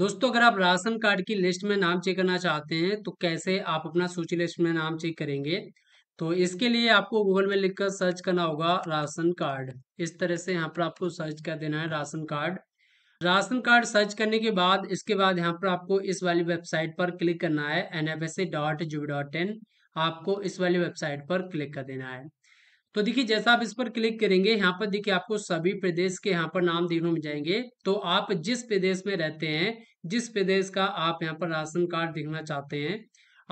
दोस्तों अगर आप राशन कार्ड की लिस्ट में नाम चेक करना चाहते हैं तो कैसे आप अपना सूची लिस्ट में नाम चेक करेंगे तो इसके लिए आपको गूगल में लिखकर सर्च करना होगा राशन कार्ड इस तरह से यहाँ पर आपको सर्च कर देना है ration card ration card search करने के बाद इसके बाद यहाँ पर आपको इस वाली वेबसाइट पर क्लिक करना है एन आपको इस वाली वेबसाइट पर क्लिक कर देना है तो देखिए जैसा आप इस पर क्लिक करेंगे यहाँ पर देखिए आपको सभी प्रदेश के यहाँ पर नाम देखने में जाएंगे तो आप जिस प्रदेश में रहते हैं जिस प्रदेश का आप यहाँ पर राशन कार्ड देखना चाहते हैं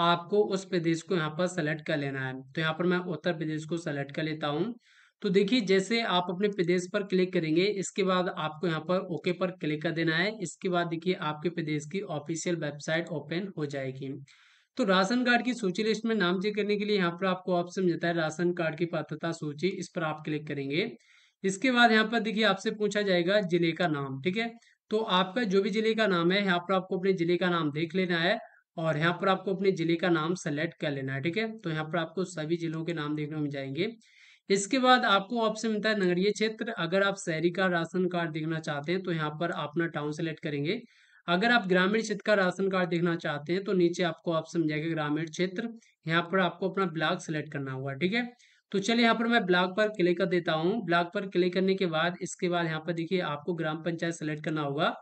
आपको उस प्रदेश को यहाँ पर सेलेक्ट कर लेना है तो यहाँ पर मैं उत्तर प्रदेश को सेलेक्ट कर लेता हूँ तो देखिए जैसे आप अपने प्रदेश पर क्लिक करेंगे इसके बाद आपको यहाँ पर ओके पर क्लिक कर देना है इसके बाद देखिए आपके प्रदेश की ऑफिशियल वेबसाइट ओपन हो जाएगी तो राशन कार्ड की सूची लिस्ट में नाम चेक करने के लिए यहाँ पर आपको ऑप्शन मिलता है राशन कार्ड की पात्रता सूची इस पर आप क्लिक करेंगे इसके बाद यहाँ पर देखिए आपसे पूछा जाएगा जिले का नाम ठीक है तो आपका जो भी जिले का नाम है यहाँ पर आपको अपने जिले का नाम देख लेना है और यहाँ पर आपको अपने जिले का नाम सेलेक्ट कर लेना है ठीक है तो यहाँ पर आपको सभी जिलों के नाम देखने को मिल जाएंगे इसके बाद आपको ऑप्शन मिलता है नगरीय क्षेत्र अगर आप शहरी का राशन कार्ड देखना चाहते हैं तो यहाँ पर अपना टाउन सेलेक्ट करेंगे अगर आप ग्रामीण क्षेत्र का राशन कार्ड देखना चाहते हैं तो नीचे आपको आप समझाएगा ग्रामीण क्षेत्र यहाँ पर आपको अपना ब्लॉक सेलेक्ट करना होगा ठीक है तो चलिए यहाँ पर मैं ब्लॉक पर क्लिक कर देता हूँ ब्लॉक पर क्लिक करने के बाद इसके बाद यहाँ पर देखिए आपको ग्राम पंचायत सेलेक्ट करना होगा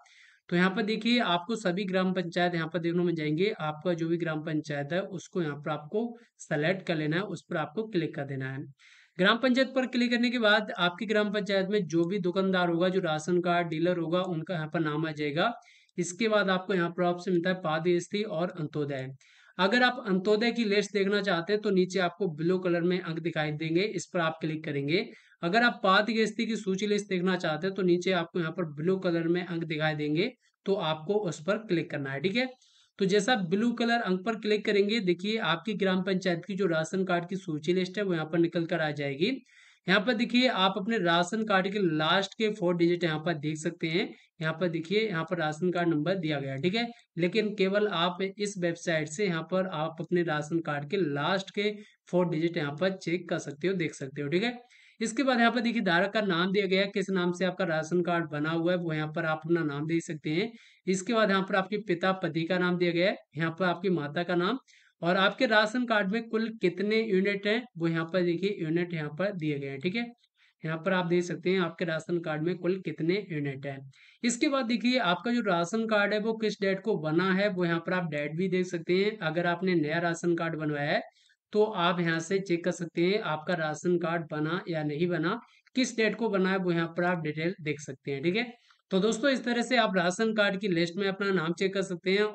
तो यहाँ पर देखिए आपको सभी ग्राम पंचायत यहाँ पर देखने में जाएंगे आपका जो भी ग्राम पंचायत है उसको यहाँ पर आपको सेलेक्ट कर लेना है उस पर आपको क्लिक कर देना है ग्राम पंचायत पर क्लिक करने के बाद आपकी ग्राम पंचायत में जो भी दुकानदार होगा जो राशन कार्ड डीलर होगा उनका यहाँ पर नाम आ जाएगा इसके बाद आपको यहाँ पर ऑप्शन मिलता है पादी स्थिति और अंतोदय अगर आप अंतोदय की लिस्ट देखना चाहते हैं तो नीचे आपको ब्लू कलर में अंक दिखाई देंगे इस पर आप क्लिक करेंगे अगर आप पाद गृहस्थी की सूची लिस्ट देखना चाहते हैं तो नीचे आपको यहाँ पर ब्लू कलर में अंक दिखाई देंगे तो आपको उस पर क्लिक करना है ठीक है तो जैसा ब्लू कलर अंक पर क्लिक करेंगे देखिए आपकी ग्राम पंचायत की जो राशन कार्ड की सूची लिस्ट है वो यहाँ पर निकल कर आ जाएगी यहाँ पर देखिए आप अपने राशन कार्ड के लास्ट के फोर डिजिट यहाँ पर देख सकते हैं यहाँ पर देखिए यहाँ पर राशन कार्ड नंबर दिया गया ठीक है लेकिन केवल आप इस वेबसाइट से यहाँ पर आप अपने राशन कार्ड के लास्ट के फोर डिजिट यहाँ पर चेक कर सकते हो देख सकते हो ठीक है इसके बाद यहाँ पर देखिए धारक का नाम दिया गया है किस नाम से आपका राशन कार्ड बना हुआ है वो यहाँ पर आप अपना नाम दे सकते हैं इसके बाद यहाँ पर आपके पिता पति का नाम दिया गया है यहाँ पर आपकी माता का नाम और आपके राशन कार्ड में कुल कितने यूनिट हैं वो यहाँ पर देखिए यूनिट यहाँ पर दिए गए हैं ठीक है यहाँ पर आप देख सकते हैं आपके राशन कार्ड में कुल कितने यूनिट है इसके बाद देखिए आपका जो राशन कार्ड है वो किस डेट को बना है वो यहाँ पर आप डेट भी देख सकते हैं अगर आपने नया राशन कार्ड बनवाया है तो आप यहाँ से चेक कर सकते हैं आपका राशन कार्ड बना या नहीं बना किस डेट को बना है वो यहाँ पर आप डिटेल देख सकते हैं ठीक है तो दोस्तों इस तरह से आप राशन कार्ड की लिस्ट में अपना नाम चेक कर सकते हैं